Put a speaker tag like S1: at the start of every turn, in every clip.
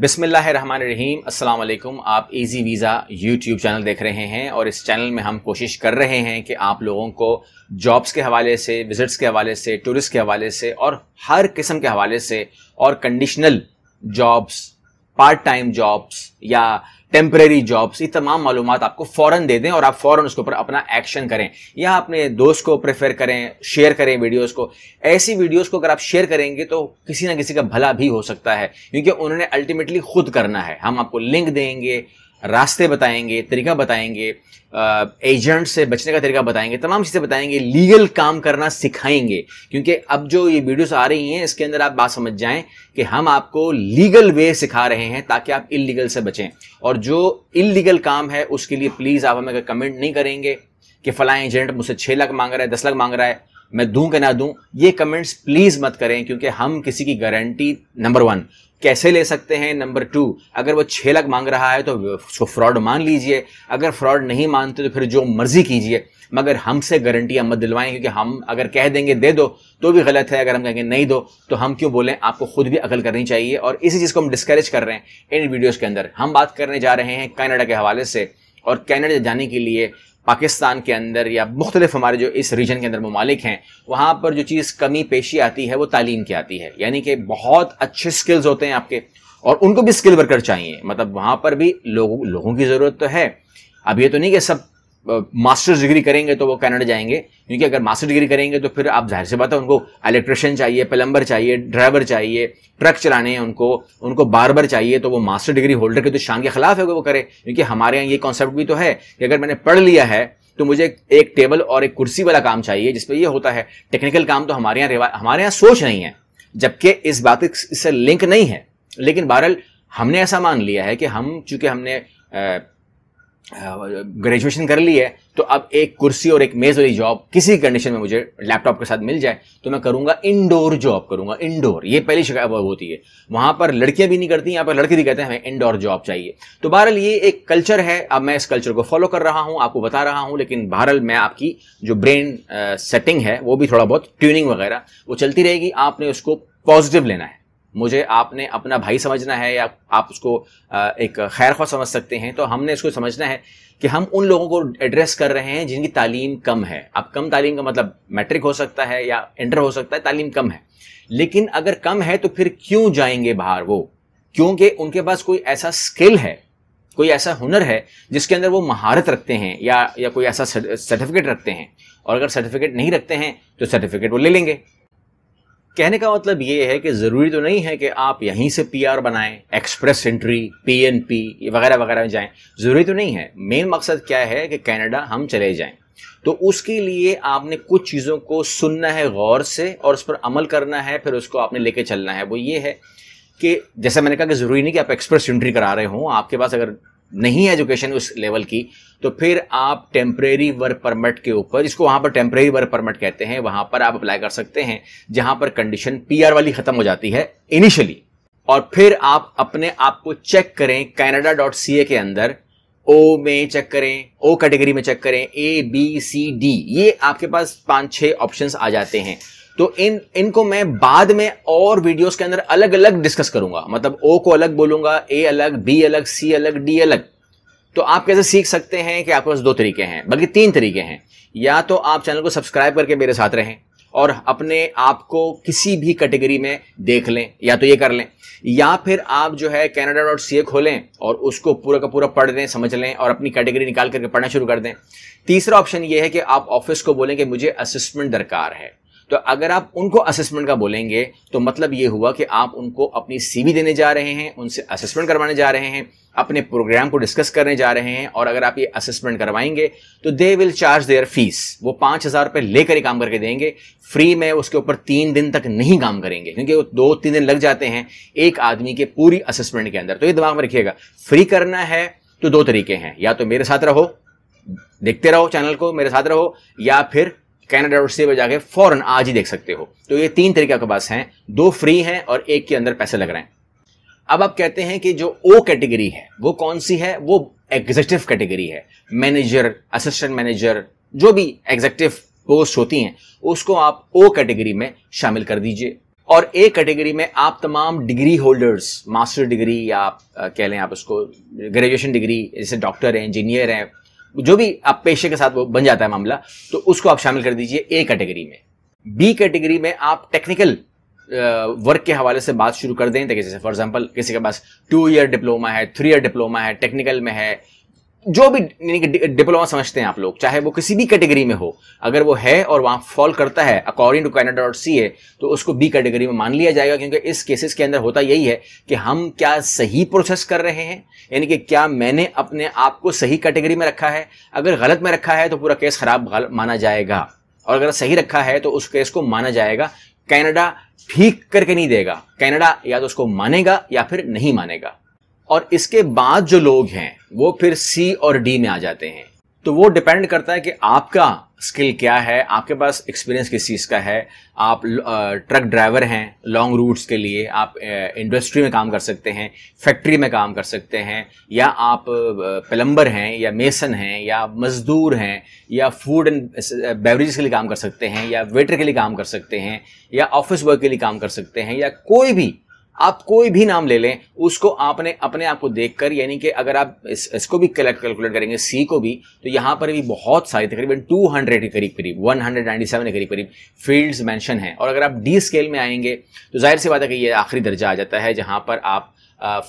S1: बिसमीम अल्लाम आप इजी वीज़ा यूट्यूब चैनल देख रहे हैं और इस चैनल में हम कोशिश कर रहे हैं कि आप लोगों को जॉब्स के हवाले से विज़िट्स के हवाले से टूरिस्ट के हवाले से और हर किस्म के हवाले से और conditional jobs part time jobs या टेम्प्रेरी जॉब्स ये तमाम मालूम आपको फौरन दे दें और आप फौरन उसके ऊपर अपना एक्शन करें या अपने दोस्त को प्रेफर करें शेयर करें वीडियोस को ऐसी वीडियोस को अगर आप शेयर करेंगे तो किसी ना किसी का भला भी हो सकता है क्योंकि उन्होंने अल्टीमेटली खुद करना है हम आपको लिंक देंगे रास्ते बताएंगे तरीका बताएंगे एजेंट से बचने का तरीका बताएंगे तमाम चीज़ें बताएंगे लीगल काम करना सिखाएंगे क्योंकि अब जो ये वीडियोस आ रही हैं इसके अंदर आप बात समझ जाएं कि हम आपको लीगल वे सिखा रहे हैं ताकि आप इलीगल से बचें और जो इलीगल काम है उसके लिए प्लीज़ आप हमें कमेंट नहीं करेंगे कि फलां एजेंट मुझसे छः लाख मांग रहा है दस लाख मांग रहा है मैं दूं कि ना दूं ये कमेंट्स प्लीज़ मत करें क्योंकि हम किसी की गारंटी नंबर वन कैसे ले सकते हैं नंबर टू अगर वो छः लाख मांग रहा है तो उसको फ्रॉड मान लीजिए अगर फ्रॉड नहीं मानते तो फिर जो मर्जी कीजिए मगर हमसे गारंटियां मत दिलवाएं क्योंकि हम अगर कह देंगे दे दो तो भी गलत है अगर हम कहेंगे नहीं दो तो हम क्यों बोलें आपको खुद भी अकल करनी चाहिए और इसी चीज़ को हम डिस्करेज कर रहे हैं इन वीडियोज़ के अंदर हम बात करने जा रहे हैं कैनेडा के हवाले से और कैनेडा जाने के लिए पाकिस्तान के अंदर या मुख्तलिफ हमारे जो इस रीजन के अंदर ममालिक हैं वहाँ पर जो चीज़ कमी पेशी आती है वो तालीम की आती है यानी कि बहुत अच्छे स्किल्स होते हैं आपके और उनको भी स्किल वर्कर चाहिए मतलब वहाँ पर भी लोगों लोगों की ज़रूरत तो है अब ये तो नहीं कि सब मास्टर्स डिग्री करेंगे तो वो कनाडा जाएंगे क्योंकि अगर मास्टर डिग्री करेंगे तो फिर आप जाहिर से बात है उनको इलेक्ट्रिशियन चाहिए प्लम्बर चाहिए ड्राइवर चाहिए ट्रक चलाने हैं उनको उनको बार चाहिए तो वो मास्टर डिग्री होल्डर के तो शान के खिलाफ है वो करे क्योंकि हमारे यहाँ ये कॉन्सेप्ट भी तो है कि अगर मैंने पढ़ लिया है तो मुझे एक टेबल और एक कुर्सी वाला काम चाहिए जिसमें ये होता है टेक्निकल काम तो हमारे यहाँ हमारे यहाँ सोच नहीं है जबकि इस बात इससे लिंक नहीं है लेकिन बहरहाल हमने ऐसा मान लिया है कि हम चूंकि हमने ग्रेजुएशन कर ली है तो अब एक कुर्सी और एक मेज़ वाली जॉब किसी कंडीशन में मुझे लैपटॉप के साथ मिल जाए तो मैं करूंगा इंडोर जॉब करूंगा इंडोर ये पहली शिकायत होती है वहां पर लड़कियां भी नहीं करती यहाँ पर लड़के भी कहते हैं हमें इंडोर जॉब चाहिए तो बहरहाल ये एक कल्चर है अब मैं इस कल्चर को फॉलो कर रहा हूँ आपको बता रहा हूँ लेकिन बहरहाल मैं आपकी जो ब्रेन सेटिंग है वो भी थोड़ा बहुत ट्यूनिंग वगैरह वो चलती रहेगी आपने उसको पॉजिटिव लेना है मुझे आपने अपना भाई समझना है या आप उसको एक खैर खा समझ सकते हैं तो हमने इसको समझना है कि हम उन लोगों को एड्रेस कर रहे हैं जिनकी तालीम कम है अब कम तालीम का मतलब मैट्रिक हो सकता है या इंटर हो सकता है तालीम कम है लेकिन अगर कम है तो फिर क्यों जाएंगे बाहर वो क्योंकि उनके पास कोई ऐसा स्किल है कोई ऐसा हुनर है जिसके अंदर वो महारत रखते हैं या या कोई ऐसा सर्टिफिकेट रखते हैं और अगर सर्टिफिकेट नहीं रखते हैं तो सर्टिफिकेट वो ले लेंगे कहने का मतलब ये है कि ज़रूरी तो नहीं है कि आप यहीं से पीआर बनाएं एक्सप्रेस एंट्री पीएनपी वगैरह वगैरह में जाएं ज़रूरी तो नहीं है मेन मकसद क्या है कि कनाडा हम चले जाएं तो उसके लिए आपने कुछ चीज़ों को सुनना है गौर से और उस पर अमल करना है फिर उसको आपने लेके चलना है वो ये है कि जैसे मैंने कहा कि ज़रूरी नहीं कि आप एक्सप्रेस एंट्री करा रहे हों आपके पास अगर नहीं है एजुकेशन उस लेवल की तो फिर आप टेम्परेरी वर्क परमिट के ऊपर जिसको वहां पर टेम्परेरी वर्क परमिट कहते हैं वहां पर आप अप्लाई कर सकते हैं जहां पर कंडीशन पी वाली खत्म हो जाती है इनिशियली और फिर आप अपने आप को चेक करें कैनेडा डॉट सी ए के अंदर ओ में चेक करें ओ कैटेगरी में चेक करें ए बी सी डी ये आपके पास पांच छह ऑप्शंस आ जाते हैं तो इन इनको मैं बाद में और वीडियोस के अंदर अलग अलग डिस्कस करूंगा मतलब ओ को अलग बोलूंगा ए अलग बी अलग सी अलग डी अलग तो आप कैसे सीख सकते हैं कि आपके पास दो तरीके हैं बल्कि तीन तरीके हैं या तो आप चैनल को सब्सक्राइब करके मेरे साथ रहें और अपने आप को किसी भी कैटेगरी में देख लें या तो ये कर लें या फिर आप जो है कैनेडा डॉट सी ए खोलें और उसको पूरा का पूरा पढ़ लें समझ लें और अपनी कैटेगरी निकाल करके पढ़ना शुरू कर दें तीसरा ऑप्शन ये है कि आप ऑफिस को बोलें कि मुझे असिस्टमेंट दरकार है तो अगर आप उनको असेसमेंट का बोलेंगे तो मतलब ये हुआ कि आप उनको अपनी सीवी देने जा रहे हैं उनसे असेसमेंट करवाने जा रहे हैं अपने प्रोग्राम को डिस्कस करने जा रहे हैं और अगर आप ये असेसमेंट करवाएंगे तो they will charge their fees वो पाँच हज़ार रुपये लेकर ही काम करके देंगे फ्री में उसके ऊपर तीन दिन तक नहीं काम करेंगे क्योंकि वो दो तीन दिन लग जाते हैं एक आदमी के पूरी असेसमेंट के अंदर तो ये दिमाग में रखिएगा फ्री करना है तो दो तरीके हैं या तो मेरे साथ रहो देखते रहो चैनल को मेरे साथ रहो या फिर कैनेडा और सी पर जाके फॉरन आज ही देख सकते हो तो ये तीन तरीके आपके पास हैं दो फ्री हैं और एक के अंदर पैसे लग रहे हैं अब आप कहते हैं कि जो ओ कैटेगरी है वो कौन सी है वो एग्जेक्टिव कैटेगरी है मैनेजर असिस्टेंट मैनेजर जो भी एग्जेक्टिव पोस्ट होती हैं उसको आप ओ कैटेगरी में शामिल कर दीजिए और ए कैटेगरी में आप तमाम डिग्री होल्डर्स मास्टर डिग्री या आप कह लें आप उसको ग्रेजुएशन डिग्री जैसे डॉक्टर हैं इंजीनियर हैं जो भी आप पेशे के साथ वो बन जाता है मामला तो उसको आप शामिल कर दीजिए ए कैटेगरी में बी कैटेगरी में आप टेक्निकल वर्क के हवाले से बात शुरू कर दें ताकि तो जैसे फॉर एग्जांपल किसी के पास टू ईयर डिप्लोमा है थ्री ईयर डिप्लोमा है टेक्निकल में है जो भी डिप्लोमा समझते हैं आप लोग चाहे वो किसी भी कैटेगरी में हो अगर वो है और वहां फॉल करता है according to Canada dot C A तो उसको बी कैटेगरी में मान लिया जाएगा क्योंकि इस केसेस के अंदर होता यही है कि हम क्या सही प्रोसेस कर रहे हैं यानी कि क्या मैंने अपने आप को सही कैटेगरी में रखा है अगर गलत में रखा है तो पूरा केस खराब माना जाएगा और अगर सही रखा है तो उस केस को माना जाएगा कैनेडा ठीक करके नहीं देगा कैनेडा या तो उसको मानेगा या फिर नहीं मानेगा और इसके बाद जो लोग हैं वो फिर सी और डी में आ जाते हैं तो वो डिपेंड करता है कि आपका स्किल क्या है आपके पास एक्सपीरियंस किस चीज़ का है आप ट्रक ड्राइवर हैं लॉन्ग रूट्स के लिए आप इंडस्ट्री में काम कर सकते हैं फैक्ट्री में काम कर सकते हैं या आप प्लम्बर हैं या मेसन हैं या मजदूर हैं या फूड एंड बेवरेज के लिए काम कर सकते हैं या वेटर के लिए काम कर सकते हैं या ऑफिस वर्क के लिए काम कर सकते हैं या कोई भी आप कोई भी नाम ले लें उसको आपने अपने आप को देखकर यानी कि अगर आप इस, इसको भी कैलकुलेट करेंगे सी को भी तो यहाँ पर भी बहुत सारी तकरीबन 200 के करीब करीब 197 के करीब करीब फील्ड्स मैंशन हैं और अगर आप डी स्केल में आएंगे तो जाहिर सी बात है कि ये आखिरी दर्जा आ जाता है जहाँ पर आप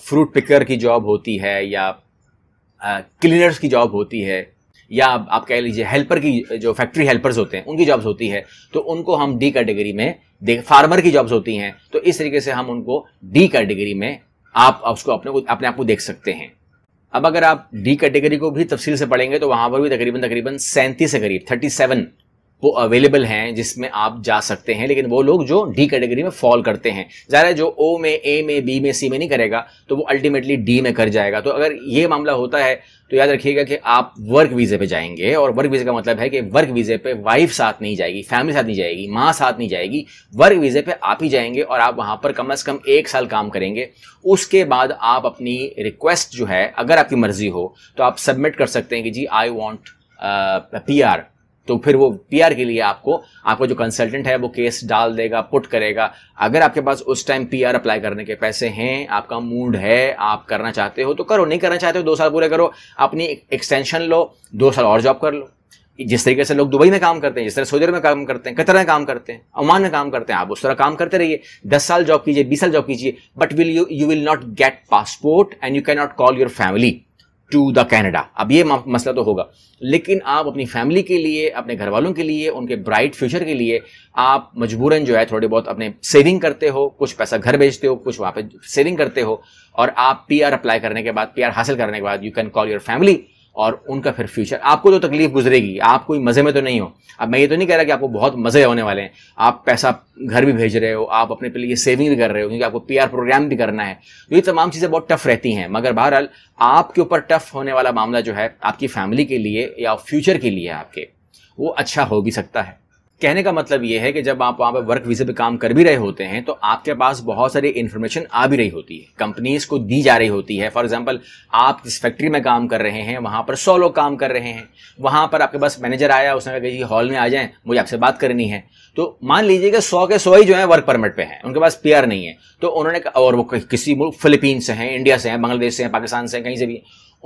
S1: फ्रूट पिकर की जॉब होती है या क्लीनर्स की जॉब होती है या आप कह लीजिए हेल्पर की जो फैक्ट्री हेल्पर्स होते हैं उनकी जॉब्स होती है तो उनको हम डी कैटेगरी में फार्मर की जॉब्स होती हैं तो इस तरीके से हम उनको डी कैटेगरी में आप उसको अपने अपने आप को देख सकते हैं अब अगर आप डी कैटेगरी को भी तफसील से पढ़ेंगे तो वहां पर भी तकरीबन तकरीबन सैंतीस के करीब थर्टी सेवन वो अवेलेबल हैं जिसमें आप जा सकते हैं लेकिन वो लोग जो डी कैटेगरी में फॉल करते हैं ज़ाहिर है जो ओ में ए में बी में सी में नहीं करेगा तो वो अल्टीमेटली डी में कर जाएगा तो अगर ये मामला होता है तो याद रखिएगा कि आप वर्क वीज़े पे जाएंगे और वर्क वीज़े का मतलब है कि वर्क वीज़े पे वाइफ साथ नहीं जाएगी फैमिली साथ नहीं जाएगी माँ साथ नहीं जाएगी वर्क वीज़े पे आप ही जाएंगे और आप वहाँ पर कम अज़ कम एक साल काम करेंगे उसके बाद आप अपनी रिक्वेस्ट जो है अगर आपकी मर्ज़ी हो तो आप सबमिट कर सकते हैं कि जी आई वॉन्ट पी आर तो फिर वो पीआर के लिए आपको आपको जो कंसल्टेंट है वो केस डाल देगा पुट करेगा अगर आपके पास उस टाइम पीआर अप्लाई करने के पैसे हैं आपका मूड है आप करना चाहते हो तो करो नहीं करना चाहते हो दो साल पूरे करो अपनी एक्सटेंशन लो दो साल और जॉब कर लो जिस तरीके से लोग दुबई में काम करते हैं जिस तरह सोजर में काम करते हैं कतर में काम करते हैं ओमान में काम करते हैं आप उस तरह काम करते रहिए दस साल जॉब कीजिए बीस साल जॉब कीजिए but will you you will not get passport and you can not call your family to the Canada अब ये मसला तो होगा लेकिन आप अपनी फैमिली के लिए अपने घर वालों के लिए उनके ब्राइट फ्यूचर के लिए आप मजबूरन जो है थोड़े बहुत अपने सेविंग करते हो कुछ पैसा घर भेजते हो कुछ वहाँ पे सेविंग करते हो और आप पीआर अप्लाई करने के बाद पीआर हासिल करने के बाद you can call your family और उनका फिर फ्यूचर आपको तो तकलीफ गुजरेगी आप कोई मज़े में तो नहीं हो अब मैं ये तो नहीं कह रहा कि आपको बहुत मज़े होने वाले हैं आप पैसा घर भी भेज रहे हो आप अपने लिए सेविंग भी कर रहे हो क्योंकि आपको पीआर प्रोग्राम भी करना है तो ये तमाम चीज़ें बहुत टफ रहती हैं मगर बहरहाल आपके ऊपर टफ होने वाला मामला जो है आपकी फैमिली के लिए या फ्यूचर के लिए आपके वो अच्छा हो भी सकता है कहने का मतलब ये है कि जब आप वहाँ पर वर्क वीज़े पे काम कर भी रहे होते हैं तो आपके पास बहुत सारी इन्फॉर्मेशन आ भी रही होती है कंपनीज को दी जा रही होती है फॉर एग्जाम्पल आप जिस फैक्ट्री में काम कर रहे हैं वहाँ पर सौ लोग काम कर रहे हैं वहाँ पर आपके पास मैनेजर आया उसने कहा कि हॉल में आ जाएं मुझे आपसे बात करनी है तो मान लीजिए कि सौ के सौ ही जो है वर्क परमिट पे हैं उनके पास पीआर नहीं है तो उन्होंने और वो किसी मुल्क फिलीपीन से हैं इंडिया से हैं बांग्लादेश से हैं पाकिस्तान से हैं कहीं से भी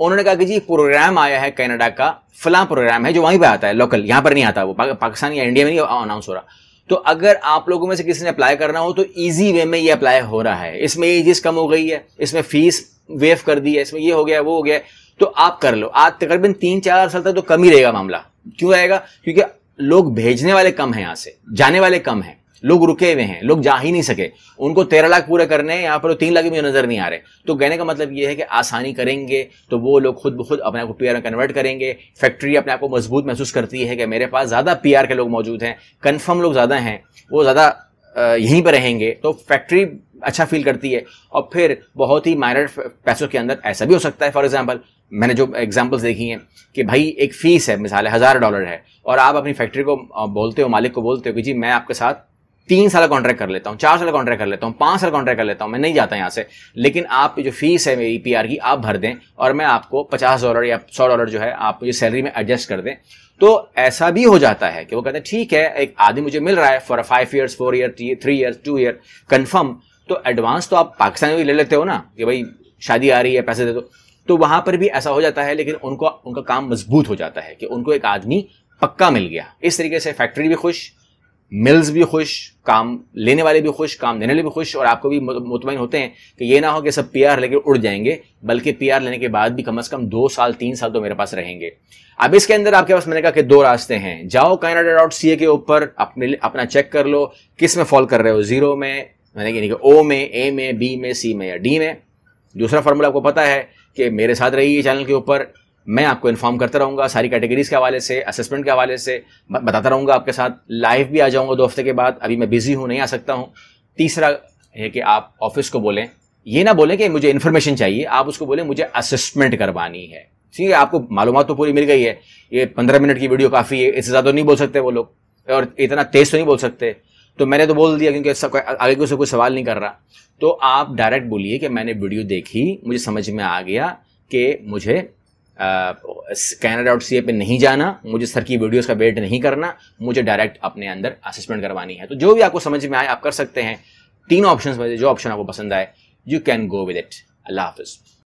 S1: उन्होंने कहा कि जी प्रोग्राम आया है कनाडा का फला प्रोग्राम है जो वहीं पर आता है लोकल यहां पर नहीं आता वो पाकिस्तान या इंडिया में नहीं अनाउंस हो रहा तो अगर आप लोगों में से किसी ने अप्लाई करना हो तो ईजी वे में ये अप्लाई हो रहा है इसमें एजिस कम हो गई है इसमें फीस वेव कर दी है इसमें ये हो गया वो हो गया तो आप कर लो आज तकरीबन तीन चार साल तक तो कम ही रहेगा मामला क्यों आएगा क्योंकि लोग भेजने वाले कम हैं यहाँ से जाने वाले कम हैं लोग रुके हुए हैं लोग जा ही नहीं सके उनको तेरह लाख पूरे करने हैं यहाँ पर तो तीन लाख भी नजर नहीं आ रहे तो कहने का मतलब ये है कि आसानी करेंगे तो वो लोग खुद ब खुद अपने आप को पी में कन्वर्ट करेंगे फैक्ट्री अपने आप को मजबूत महसूस करती है कि मेरे पास ज़्यादा पी के लोग मौजूद हैं कन्फर्म लोग ज़्यादा हैं वो ज़्यादा यहीं पर रहेंगे तो फैक्ट्री अच्छा फील करती है और फिर बहुत ही माइनर पैसों के अंदर ऐसा भी हो सकता है फॉर एग्जाम्पल मैंने जो एग्जाम्पल्स देखी हैं कि भाई एक फ़ीस है मिसाल है हज़ार डॉलर है और आप अपनी फैक्ट्री को बोलते हो मालिक को बोलते हो कि जी मैं आपके साथ तीन साल कॉन्ट्रैक्ट कर लेता हूँ चार साल का कॉन्ट्रैक्ट कर लेता हूँ पांच साल कॉन्ट्रैक्ट कर लेता हूँ मैं नहीं जाता यहाँ से लेकिन आप जो फीस है मेरी पी की आप भर दें और मैं आपको पचास डॉलर या सौ डॉलर जो है आप मुझे सैलरी में एडजस्ट कर दें तो ऐसा भी हो जाता है कि वो कहते हैं ठीक है एक आदमी मुझे मिल रहा है for five years four year three year two year confirm तो एडवांस तो आप पाकिस्तान में भी ले लेते हो ना कि भाई शादी आ रही है पैसे दे दो तो वहां पर भी ऐसा हो जाता है लेकिन उनको उनका काम मजबूत हो जाता है कि उनको एक आदमी पक्का मिल गया इस तरीके से फैक्ट्री भी खुश मिल्स भी खुश काम लेने वाले भी खुश काम देने वाले भी खुश और आपको भी मुतमिन होते हैं कि ये ना हो कि सब पी आर लेकर उड़ जाएंगे बल्कि पी आर लेने के बाद भी कम अज कम दो साल तीन साल तो मेरे पास रहेंगे अब इसके अंदर आपके पास मैंने कहा कि दो रास्ते हैं जाओ कैनाडा डॉट सी ए के ऊपर अपने अपना चेक कर लो किस में फॉल कर रहे हो जीरो में मैंने यानी कि ओ में ए में बी में सी में या डी में दूसरा फार्मूला आपको पता है कि मेरे साथ रहिए चैनल के ऊपर मैं आपको इन्फॉर्म करता रहूँगा सारी कैटेगरीज़ के हवाले से असेसमेंट के हवाले से बताता रहूँगा आपके साथ लाइव भी आ जाऊँगा दो हफ्ते के बाद अभी मैं बिज़ी हूँ नहीं आ सकता हूँ तीसरा है कि आप ऑफिस को बोलें ये ना बोलें कि मुझे इन्फॉर्मेशन चाहिए आप उसको बोलें मुझे असेसमेंट करवानी है ठीक है आपको मालूम तो पूरी मिल गई है ये पंद्रह मिनट की वीडियो काफ़ी है इससे ज़्यादा नहीं बोल सकते वो लोग और इतना तेज़ तो नहीं बोल सकते तो मैंने तो बोल दिया क्योंकि सब आगे को से कोई सवाल नहीं कर रहा तो आप डायरेक्ट बोलिए कि मैंने वीडियो देखी मुझे समझ में आ गया कि मुझे स्कैनर डॉट सी पे नहीं जाना मुझे सर की वीडियोस का वेट नहीं करना मुझे डायरेक्ट अपने अंदर असेसमेंट करवानी है तो जो भी आपको समझ में आए आप कर सकते हैं तीन ऑप्शन में जो ऑप्शन आपको पसंद आए you can go with it अल्लाह हाफिज़